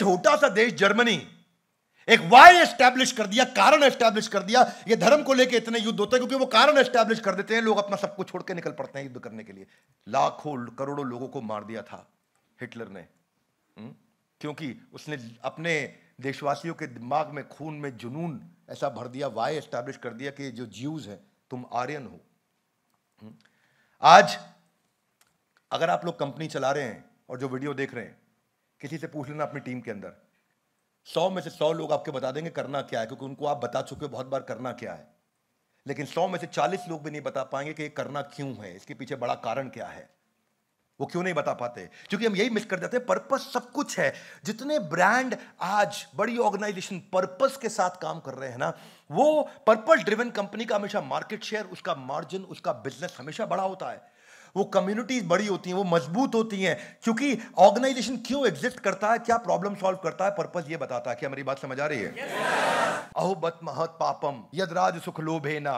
छोटा सा देश जर्मनी एक वाई एस्टैब्लिश कर दिया कारण एस्टैब्लिश कर दिया ये धर्म को लेके इतने युद्ध होते हैं क्योंकि वो कारण एस्टैब्लिश कर देते हैं लोग अपना सब कुछ छोड़ के निकल पड़ते हैं युद्ध करने के लिए लाखों करोड़ों लोगों को मार दिया था हिटलर ने हम्म? क्योंकि उसने अपने देशवासियों के दिमाग में खून में जुनून ऐसा भर दिया वाई एस्टैब्लिश कर दिया कि जो ज्यूज हैं तुम आर्यन हो हम्म? आज अगर आप लोग कंपनी चला रहे हैं और जो वीडियो देख रहे हैं किसी से पूछ लेना अपनी टीम के अंदर सौ में से सौ लोग आपके बता देंगे करना क्या है क्योंकि उनको आप बता चुके हो बहुत बार करना क्या है लेकिन सौ में से चालीस लोग भी नहीं बता पाएंगे कि ये करना क्यों है इसके पीछे बड़ा कारण क्या है वो क्यों नहीं बता पाते क्योंकि हम यही मिस कर जाते हैं पर्पस सब कुछ है जितने ब्रांड आज बड़ी ऑर्गेनाइजेशन पर्पस के साथ काम कर रहे हैं ना वो पर्पस ड्रिवन कंपनी का हमेशा मार्केट शेयर उसका मार्जिन उसका बिजनेस हमेशा बड़ा होता है वो कम्युनिटीज बड़ी होती हैं वो मजबूत होती हैं क्योंकि ऑर्गेनाइजेशन क्यों एग्जिस्ट करता है क्या प्रॉब्लम सॉल्व करता है पर्पज ये बताता है क्या मेरी बात समझ आ रही है अहो बत महत पापम यद राज सुख लोभेना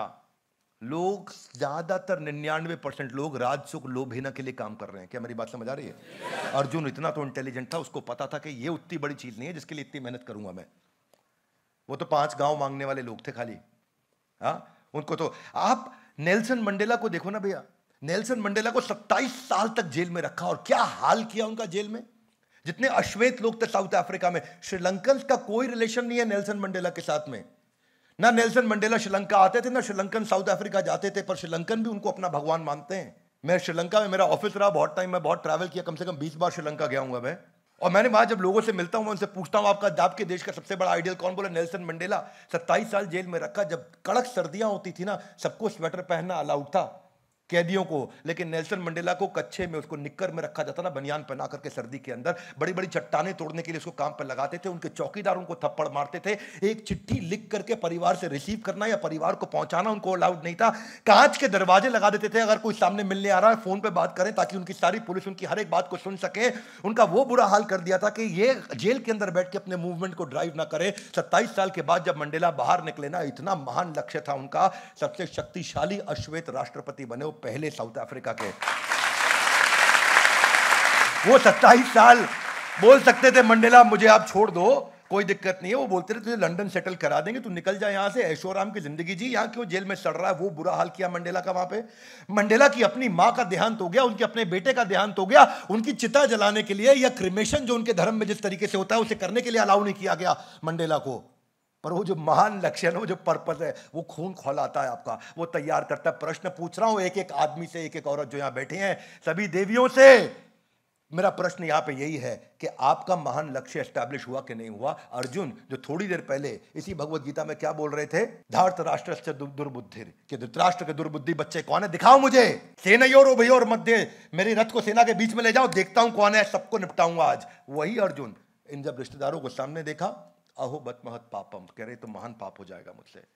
लोग ज्यादातर निन्यानवे परसेंट लोग राजसुख लोभेना के लिए काम कर रहे हैं क्या मेरी बात समझ आ रही है yes. अर्जुन इतना तो इंटेलिजेंट था उसको पता था कि ये उतनी बड़ी चीज नहीं है जिसके लिए इतनी मेहनत करूंगा मैं वो तो पांच गांव मांगने वाले लोग थे खाली हाँ उनको तो आप नेल्सन मंडेला को देखो ना भैया नेल्सन मंडेला को 27 साल तक जेल में रखा और क्या हाल किया उनका जेल में जितने अश्वेत लोग थे साउथ अफ्रीका में श्रीलंकन का कोई रिलेशन नहीं है नेल्सन मंडेला के साथ में ना नेल्सन मंडेला श्रीलंका आते थे ना श्रीलंकन साउथ अफ्रीका जाते थे पर श्रीलंकन भी उनको अपना भगवान मानते हैं मैं श्रीलंका में मेरा ऑफिस रहा बहुत टाइम मैं बहुत ट्रैवल किया कम से कम बीस बार श्रीलंका गया हूँ मैं और मैंने वहां जब लोगों से मिलता हूँ मैं उनसे पूछता हूँ आपका आपके देश का सबसे बड़ा आइडियल कौन बोला नेल्सन मंडेला सत्ताईस साल जेल में रखा जब कड़क सर्दियां होती थी ना सबको स्वेटर पहनना अलाउड था कैदियों को लेकिन नेल्सन मंडेला को कच्चे में उसको निक्कर में रखा जाता ना बनियान पहना करके सर्दी के अंदर बड़ी बड़ी चट्टाने तोड़ने के लिए उसको काम पर लगाते थे उनके चौकीदार उनको थप्पड़ मारते थे एक चिट्ठी लिख करके परिवार से रिसीव करना या परिवार को पहुंचाना उनको अलाउड नहीं था कांच के दरवाजे लगा देते थे अगर कोई सामने मिलने आ रहा है फोन पर बात करें ताकि उनकी सारी पुलिस उनकी हर एक बात को सुन सके उनका वो बुरा हाल कर दिया था कि ये जेल के अंदर बैठ के अपने मूवमेंट को ड्राइव ना करे सत्ताईस साल के बाद जब मंडेला बाहर निकले ना इतना महान लक्ष्य था उनका सबसे शक्तिशाली अश्वेत राष्ट्रपति बने पहले साउथ अफ्रीका के वो सत्ताईस साल बोल सकते थे मंडेला मुझे आप छोड़ दो कोई दिक्कत नहीं है वो बोलते रहे तुझे लंदन सेटल करा देंगे तू निकल जाए यहां से ऐशोराम की जिंदगी जी यहां क्यों जेल में सड़ रहा है वो बुरा हाल किया मंडेला का वहां पे मंडेला की अपनी मां का देहांत हो गया उनके अपने बेटे का देहांत हो गया उनकी चिता जलाने के लिए या क्रिमेशन जो उनके धर्म में जिस तरीके से होता है उसे करने के लिए अलाउ नहीं किया गया मंडेला को पर वो जो महान लक्ष्य है वो जो पर्पज है वो खून खोलाता है आपका वो तैयार करता है प्रश्न पूछ रहा हूं एक एक आदमी से एक एक औरत जो यहां बैठे हैं सभी देवियों से मेरा प्रश्न यहाँ पे यही है कि आपका महान लक्ष्य एस्टैब्लिश हुआ कि नहीं हुआ अर्जुन जो थोड़ी देर पहले इसी भगवत गीता में क्या बोल रहे थे धार्थ राष्ट्र से दुर्बुद्धि कि धृतराष्ट्र के दुर्बुद्धि बच्चे कौन है दिखाओ मुझे सेना और भैया और मध्य मेरे रथ को सेना के बीच में ले जाओ देखता हूँ कौन है सबको निपटाऊंगा आज वही अर्जुन इन जब रिश्तेदारों को सामने देखा अहो बत महत पापम कह रहे तो महान पाप हो जाएगा मुझसे